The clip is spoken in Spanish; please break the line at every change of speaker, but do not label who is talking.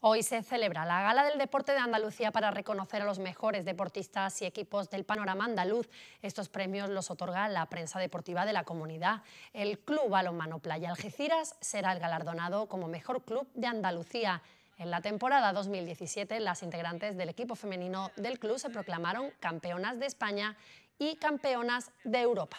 Hoy se celebra la Gala del Deporte de Andalucía para reconocer a los mejores deportistas y equipos del panorama andaluz. Estos premios los otorga la prensa deportiva de la comunidad. El Club Balonmano Playa Algeciras será el galardonado como mejor club de Andalucía. En la temporada 2017, las integrantes del equipo femenino del club se proclamaron campeonas de España y campeonas de Europa.